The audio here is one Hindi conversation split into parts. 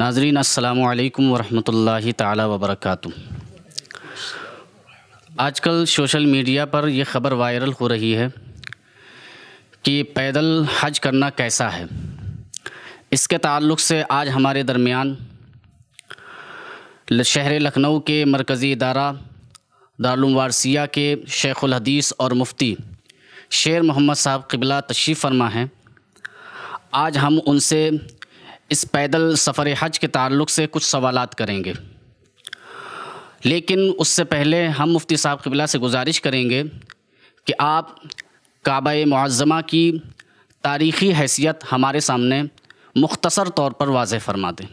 नाजरीन अल्लाम वरहमतुल्लाहि ताला वबरकातु आजकल सोशल मीडिया पर यह ख़बर वायरल हो रही है कि पैदल हज करना कैसा है इसके ताल्लुक से आज हमारे दरमियान शहर लखनऊ के मरकज़ी इदारा दारुम वारसिया के शेखुल हदीस और मुफ्ती शेर मोहम्मद साहब किबला तशरीफ़ फरमा हैं आज हम उनसे इस पैदल सफ़र हज के ताल्लुक से कुछ सवाल करेंगे लेकिन उससे पहले हम मुफ्ती साहब कबिला से गुजारिश करेंगे कि आप काबा मुआज़मा की तारीख़ी हैसियत हमारे सामने मुख्तसर तौर पर वाज फरमा दें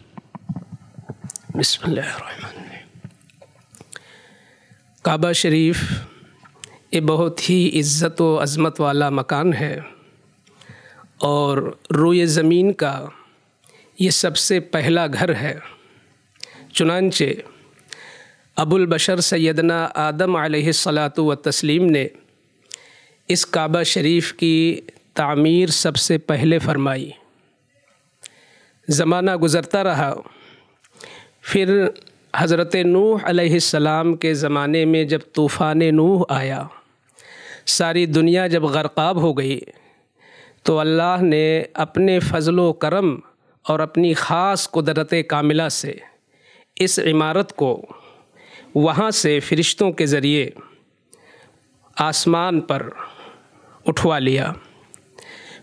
काबा शरीफ ये बहुत ही इज़्ज़त व अज़मत वाला मकान है और रोए ज़मीन का ये सबसे पहला घर है चुनानचे अबुल बशर सैदना आदम सलात व तस्लीम ने इस काबा शरीफ की तामीर सबसे पहले फरमाई ज़माना गुज़रता रहा फिर हज़रत नूह सलाम के ज़माने में जब तूफ़ान नूह आया सारी दुनिया जब गरकाब हो गई तो अल्लाह ने अपने फजलो करम और अपनी ख़ास कुदरत कामिला से इस इमारत को वहाँ से फ़रिश्तों के ज़रिए आसमान पर उठवा लिया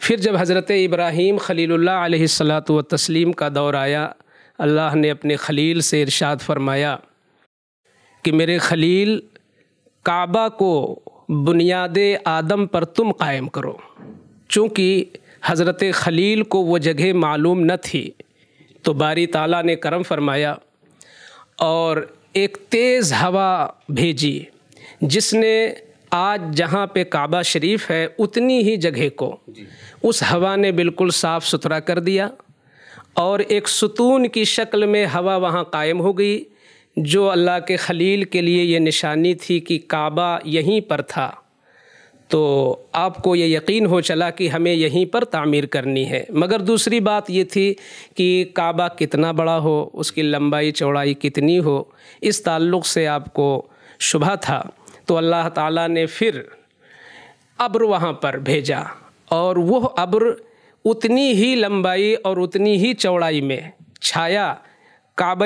फिर जब हज़रत इब्राहीम खलील्ला व तस्लीम का दौर आया अल्लाह ने अपने खलील से इरशाद फरमाया कि मेरे खलील काबा को बुनियाद आदम पर तुम कायम करो चूँकि हज़रत खलील को वो जगह मालूम न थी तो बारी ताला ने करम फरमाया और एक तेज़ हवा भेजी जिसने आज जहाँ पे काबा शरीफ है उतनी ही जगह को उस हवा ने बिल्कुल साफ़ सुथरा कर दिया और एक सुतून की शक्ल में हवा वहाँ कायम हो गई जो अल्लाह के खलील के लिए ये निशानी थी कि काबा यहीं पर था तो आपको ये यकीन हो चला कि हमें यहीं पर तामीर करनी है मगर दूसरी बात ये थी कि काबा कितना बड़ा हो उसकी लंबाई चौड़ाई कितनी हो इस ताल्लुक़ से आपको शुभ था तो अल्लाह ताला ने फिर अब्र वहाँ पर भेजा और वह अब्र उतनी ही लंबाई और उतनी ही चौड़ाई में छाया काब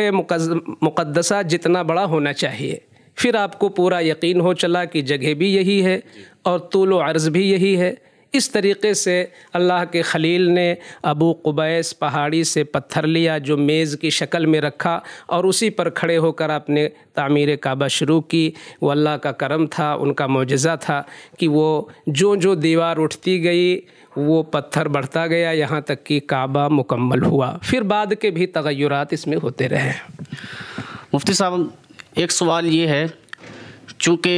मुकदसा जितना बड़ा होना चाहिए फिर आपको पूरा यकीन हो चला कि जगह भी यही है और तूल अर्ज़ भी यही है इस तरीके से अल्लाह के खलील ने अबू कुबैस पहाड़ी से पत्थर लिया जो मेज़ की शक्ल में रखा और उसी पर खड़े होकर आपने तामीर काबा शुरू की वो अल्लाह का करम था उनका मुजज़ा था कि वो जो जो दीवार उठती गई वो पत्थर बढ़ता गया यहाँ तक कि काबा मुकम्मल हुआ फिर बाद के भी तगैरत इसमें होते रहे मुफ्ती साहब एक सवाल ये है चूँकि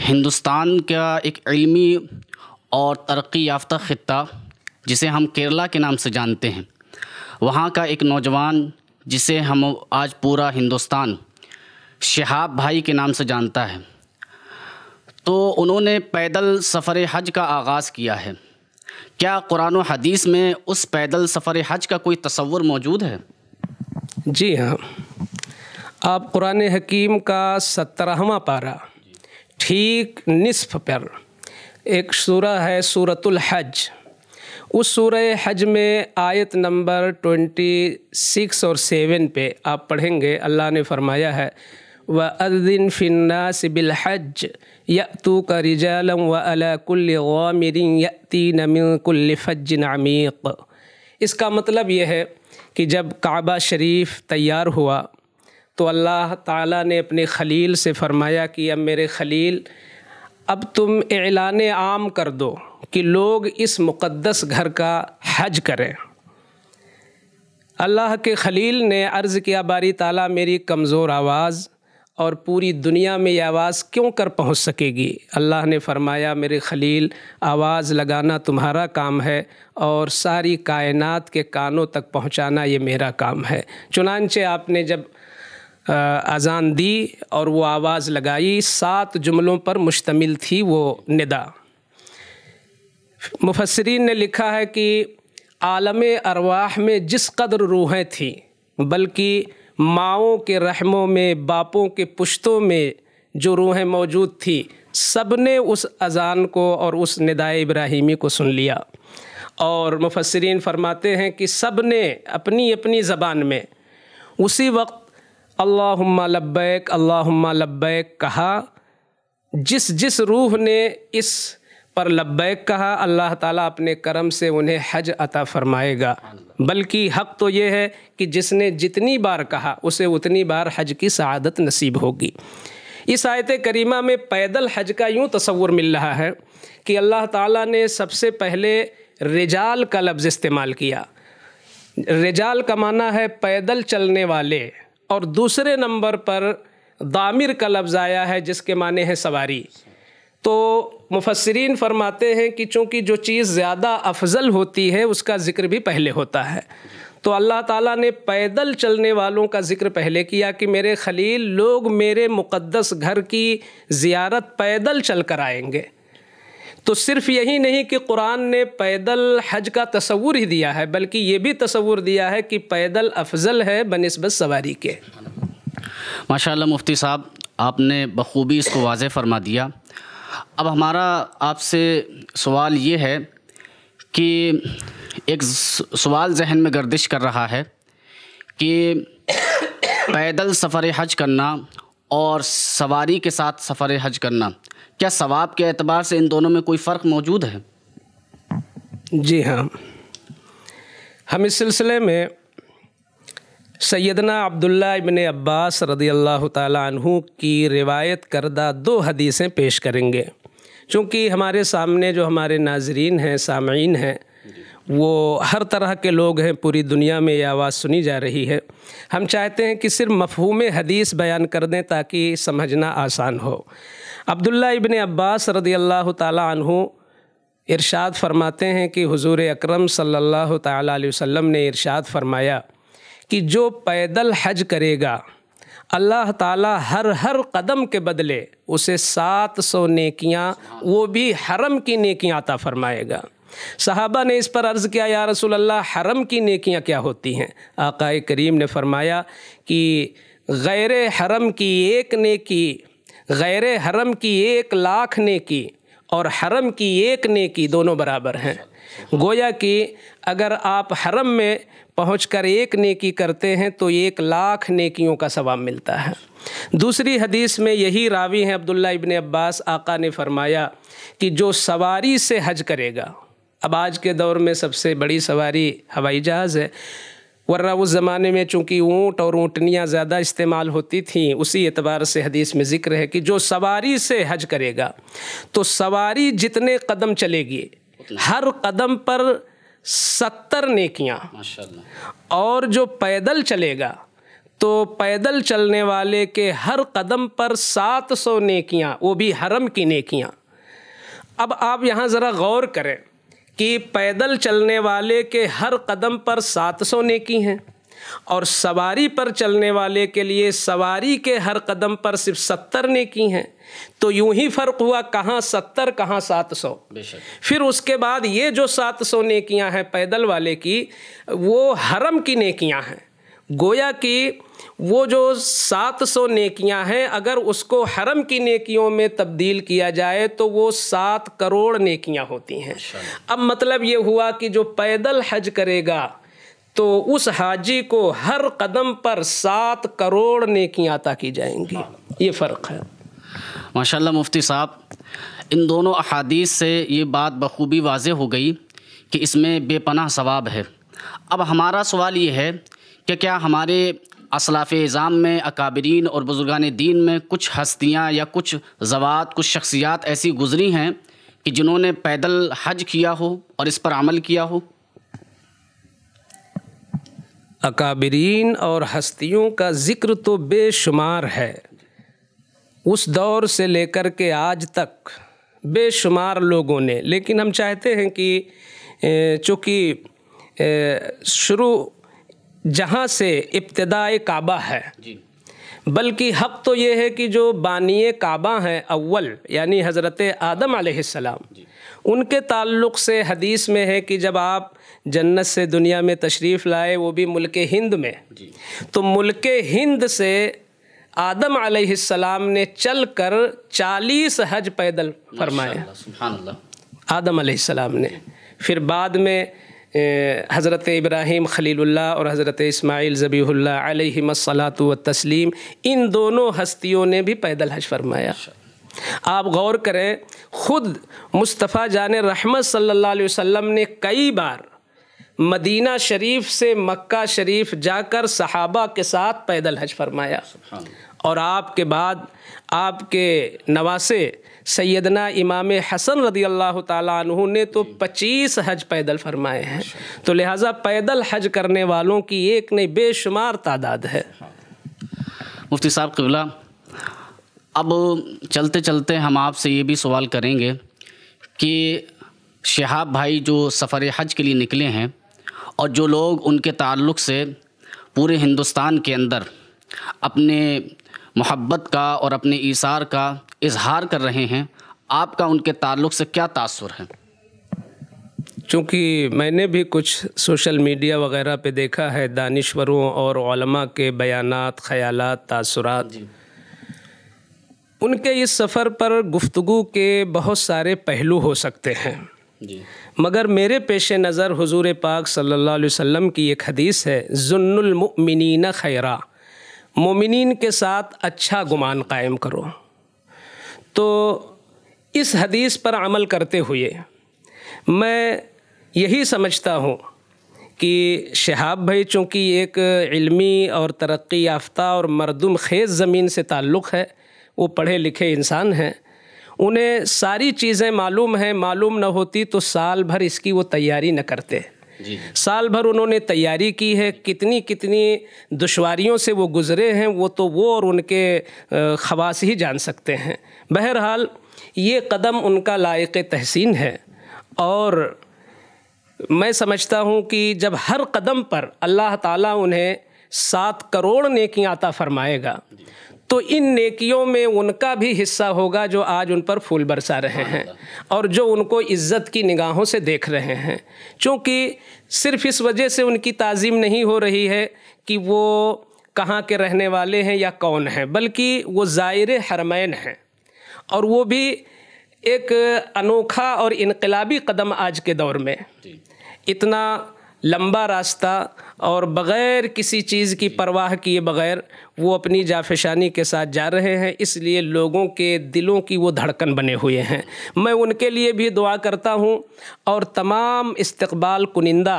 हिंदुस्तान का एक इल्मी और तरक्की याफ्ता ख़त्ता जिसे हम केरला के नाम से जानते हैं वहाँ का एक नौजवान जिसे हम आज पूरा हिंदुस्तान शहाब भाई के नाम से जानता है तो उन्होंने पैदल सफ़र हज का आगाज़ किया है क्या कुरान हदीस में उस पैदल सफ़र हज का कोई तस्वुर मौजूद है जी हाँ आप कुरान हकीम का सत्रहवा पारा ठीक निसफ पर एक सूरह है सूरतुल हज उस सूर हज में आयत नंबर ट्वेंटी सिक्स और सेवन पे आप पढ़ेंगे अल्लाह ने फरमाया है व अदिन फ़िन्नास बिलहज यू का रिजालम व अलाकुल्लिन यती नमिनकुल्फ़िन इसका मतलब यह है कि जब काबा शरीफ तैयार हुआ तो अल्लाह ताला ने अपने खलील से फरमाया कि अब मेरे खलील अब तुम एलान आम कर दो कि लोग इस मुक़दस घर का हज करें अल्लाह के खलील ने अर्ज़ किया बारी ताला मेरी कमज़ोर आवाज़ और पूरी दुनिया में ये आवाज़ क्यों कर पहुंच सकेगी अल्लाह ने फरमाया मेरे खलील आवाज़ लगाना तुम्हारा काम है और सारी कायनात के कानों तक पहुंचाना ये मेरा काम है चुनानचे आपने जब अज़ान दी और वो आवाज़ लगाई सात जुमलों पर मुश्तमिल थी वो निदा मुफसरीन ने लिखा है कि आलम अरवाह में जिस कदर रूहें थीं बल्कि माओं के रहमों में बापों के पुश्तों में जो रूहें मौजूद थी सब ने उस अज़ान को और उस निदाए इब्राहिमी को सुन लिया और मुफसरीन फरमाते हैं कि सब ने अपनी अपनी ज़बान में उसी वक्त अल्लाहुम्मा लब्बैक अल्लाहुम्मा लब्बैक कहा जिस जिस रूह ने इस पर लब्बैक कहा अल्लाह ताला अपने करम से उन्हें हज अता फरमाएगा बल्कि हक तो ये है कि जिसने जितनी बार कहा उसे उतनी बार हज की सआदत नसीब होगी इस आयत करीमा में पैदल हज का यूँ तस्वुर मिल रहा है कि अल्लाह ताला ने सबसे पहले रिजाल का लफ्ज़ इस्तेमाल किया रिजाल का माना है पैदल चलने वाले और दूसरे नंबर पर दामिर का लफ्ज़ आया है जिसके माने हैं सवारी तो मुफसरीन फरमाते हैं कि चूँकि जो चीज़ ज़्यादा अफजल होती है उसका ज़िक्र भी पहले होता है तो अल्लाह ताला ने पैदल चलने वालों का ज़िक्र पहले किया कि मेरे खलील लोग मेरे मुक़दस घर की ज़ियारत पैदल चल कर आएंगे तो सिर्फ यही नहीं कि कुरान ने पैदल हज का तस्वूर ही दिया है बल्कि ये भी तस्वूर दिया है कि पैदल अफजल है बनस्बत सवारी के माशा मुफ्ती साहब आपने बखूबी इसको वाज फरमा दिया अब हमारा आपसे सवाल ये है कि एक सवाल जहन में गर्दिश कर रहा है कि पैदल सफ़र हज करना और सवारी के साथ सफ़र हज करना क्या सवाब के अतबार से इन दोनों में कोई फ़र्क मौजूद है जी हाँ हम इस सिलसिले में सैदना अब्दुल्ला इबन अब्बास रदी अल्लाह तु की रिवायत करदा दो हदीसें पेश करेंगे चूँकि हमारे सामने जो हमारे नाजरीन हैं सामीन हैं वो हर तरह के लोग हैं पूरी दुनिया में ये आवाज़ सुनी जा रही है हम चाहते हैं कि सिर्फ मफहूम हदीस बयान कर दें ताकि समझना आसान हो अब्दुल्ला इबन अब्बास रदी अल्लाह तु इरशाद फरमाते हैं कि हुजूर अकरम सल्लल्लाहु अक्रम वसल्लम ने इरशाद फरमाया कि जो पैदल हज करेगा अल्लाह ताला हर हर कदम के बदले उसे सात सौ नेकियाँ वो भी हरम की नेकियाँ आता फरमाएगा साहबा ने इस पर अर्ज़ किया या रसूल अल्लाह हरम की नेकियाँ क्या होती हैं आकाए करीम ने फरमाया कि गैर हरम की एक नेकी गैर हरम की एक लाख ने की और हरम की एक ने की दोनों बराबर हैं गोया कि अगर आप हरम में पहुंचकर एक नेकी करते हैं तो एक लाख नेकियों का सवाब मिलता है दूसरी हदीस में यही रावी हैं अब्दुल्ला इबन अब्बास आका ने फरमाया कि जो सवारी से हज करेगा अब आज के दौर में सबसे बड़ी सवारी हवाई जहाज़ है वर्रा उस ज़माने में चूँकि ऊँट और ऊँटनियाँ ज़्यादा इस्तेमाल होती थीं उसी एतबार से हदीस में ज़िक्र है कि जो सवारी से हज करेगा तो सवारी जितने कदम चलेगी हर कदम पर सत्तर नेकियाँ और जो पैदल चलेगा तो पैदल चलने वाले के हर कदम पर सात सौ नेकियाँ वो भी हरम की नेकियाँ अब आप यहाँ ज़रा गौर करें कि पैदल चलने वाले के हर कदम पर सात सौ नेकी हैं और सवारी पर चलने वाले के लिए सवारी के हर कदम पर सिर्फ सत्तर नेकी हैं तो यूं ही फ़र्क हुआ कहाँ सत्तर कहाँ सात सौ फिर उसके बाद ये जो सात सौ नेकियां हैं पैदल वाले की वो हरम की नेकियां हैं गोया कि वो जो 700 नेकियां हैं अगर उसको हरम की नेकियों में तब्दील किया जाए तो वो सात करोड़ नेकियां होती हैं अब मतलब ये हुआ कि जो पैदल हज करेगा तो उस हाजी को हर कदम पर सात करोड़ नेकियां अता की जाएंगी ये फ़र्क है माशाल्लाह मुफ्ती साहब इन दोनों अहादीस से ये बात बखूबी वाज हो गई कि इसमें बेपनाह सवाब है अब हमारा सवाल ये है कि क्या हमारे असलाफ़ ज़ाम में अकाबरीन और बुज़ुर्गान दीन में कुछ हस्तियाँ या कुछ जवात कुछ शख्सियात ऐसी गुज़री हैं कि जिन्होंने पैदल हज किया हो और इस पर अमल किया हो अकाबरीन और हस्तियों का ज़िक्र तो बेशुमार है उस दौर से लेकर के आज तक बेशुमार लोगों ने लेकिन हम चाहते हैं कि चूँकि शुरू जहाँ से इब्तदाए काबा है बल्कि हक तो ये है कि जो बानी काबा हैं अव्वल यानी हज़रत आदम आसमाम उनके ताल्लुक़ से हदीस में है कि जब आप जन्नत से दुनिया में तशरीफ़ लाए वो भी मुल्क हिंद में तो मुल्क हिंद से आदम आसमाम ने चल कर चालीस हज पैदल फरमाया आदम आसमाम ने फिर बाद में हज़रत इब्राहीम खलीलुल्लाह और हज़रत इसमाइल ज़बीहुल्ला सलात व तस्लीम इन दोनों हस्तियों ने भी पैदल हज फरमाया आप गौर करें ख़ुद मुस्तफ़ा जान रहमत सल्ला वम ने कई बार मदीना शरीफ से मक्का शरीफ जाकर सहाबा के साथ पैदल हज फरमाया और आपके बाद आपके नवासे सैदना इमाम हसन रदी अल्लाह तु ने तो पच्चीस हज पैदल फरमाए हैं तो लिहाजा पैदल हज करने वालों की एक नहीं बेशुमार तादाद है हाँ। मुफ्ती साहब कबला अब चलते चलते हम आपसे ये भी सवाल करेंगे कि शहाब भाई जो सफ़र हज के लिए निकले हैं और जो लोग उनके ताल्लुक़ से पूरे हिंदुस्तान के अंदर अपने मोहब्बत का और अपने ईसार का इजहार कर रहे हैं आपका उनके ताल्लुक से क्या तासर है चूँकि मैंने भी कुछ सोशल मीडिया वगैरह पे देखा है दानश्वरों और ओलमा के बयान ख्याल तासरात उनके इस सफ़र पर गुफ्तु के बहुत सारे पहलू हो सकते हैं जी। मगर मेरे पेश नज़र हजूर पाक सल्ला वम की एक हदीस है जुन्नममिन खैरा मोमिन के साथ अच्छा गुमान कायम करो तो इस हदीस पर अमल करते हुए मैं यही समझता हूँ कि शहाब भाई चूँकि एक इल्मी और तरक्की याफ्ता और मरदम खेज ज़मीन से ताल्लुक़ है वो पढ़े लिखे इंसान हैं उन्हें सारी चीज़ें मालूम हैं मालूम न होती तो साल भर इसकी वो तैयारी न करते साल भर उन्होंने तैयारी की है कितनी कितनी दुश्वारियों से वो गुज़रे हैं वो तो वो और उनके खवास ही जान सकते हैं बहरहाल ये कदम उनका लायक तहसीन है और मैं समझता हूँ कि जब हर कदम पर अल्लाह ताला उन्हें सात करोड़ नेकियाँ आता फरमाएगा तो इन नेकियों में उनका भी हिस्सा होगा जो आज उन पर फूल बरसा रहे हैं और जो उनको इज़्ज़त की निगाहों से देख रहे हैं क्योंकि सिर्फ इस वजह से उनकी ताज़ीम नहीं हो रही है कि वो कहाँ के रहने वाले हैं या कौन हैं बल्कि वो ज़ायर हरमैन हैं और वो भी एक अनोखा और इनकलाबी कदम आज के दौर में इतना लंबा रास्ता और बग़ैर किसी चीज़ की परवाह किए बग़ैर वो अपनी जाफशानी के साथ जा रहे हैं इसलिए लोगों के दिलों की वो धड़कन बने हुए हैं मैं उनके लिए भी दुआ करता हूँ और तमाम इस्तबाल कुनिंदा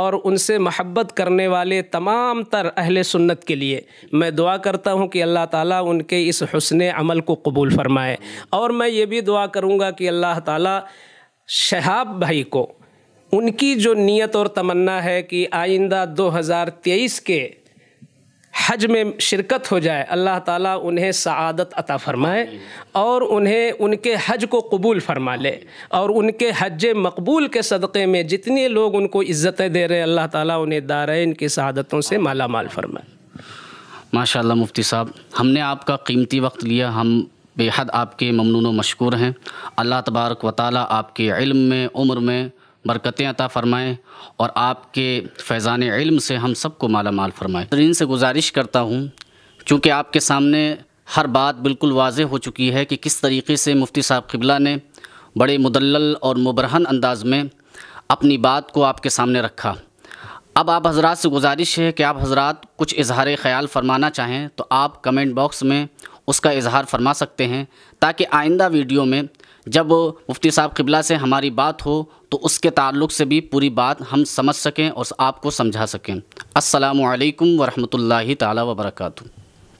और उनसे महब्बत करने वाले तमाम तर अहल सुन्नत के लिए मैं दुआ करता हूँ कि अल्लाह ताला उनके इस हसन अमल को कबूल फ़रमाए और मैं ये भी दुआ करूँगा कि अल्लाह ताली शहाब भाई को उनकी जो नीयत और तमन्ना है कि आइंदा 2023 के हज में शिरकत हो जाए अल्लाह ताला उन्हें सआदत अता फ़रमाए और उन्हें उनके हज को कबूल फरमा ले और उनके हज मकबूल के सदक़े में जितने लोग उनको इज़्ज़तें दे रहे अल्लाह ताला उन्हें दारैन इनकी सआदतों से माला माल फरमाए माशाल्लाह मुफ्ती साहब हमने आपका कीमती वक्त लिया हम बेहद आपके ममनून मशकूर हैं अल्लाह तबारक व ताली आपके इल्म में उम्र में बरकतें अता फ़रमाएँ और आपके फैज़ान इल्म से हम सबको माला माल फ़रमाएँ तरीन से गुजारिश करता हूँ चूँकि आपके सामने हर बात बिल्कुल वाज हो चुकी है कि किस तरीके से मुफ्ती साहब किबला ने बड़े मुदल और मुबरहन अंदाज में अपनी बात को आपके सामने रखा अब आप हजरात से गुजारिश है कि आप हजरात कुछ इजहार ख्याल फरमाना चाहें तो आप कमेंट बॉक्स में उसका इजहार फरमा सकते हैं ताकि आइंदा वीडियो में जब मुफ्ती साहब किबला से हमारी बात हो तो उसके ताल्लुक से भी पूरी बात हम समझ सकें और आपको समझा सकें असलकम वरहमल ताली वबरकू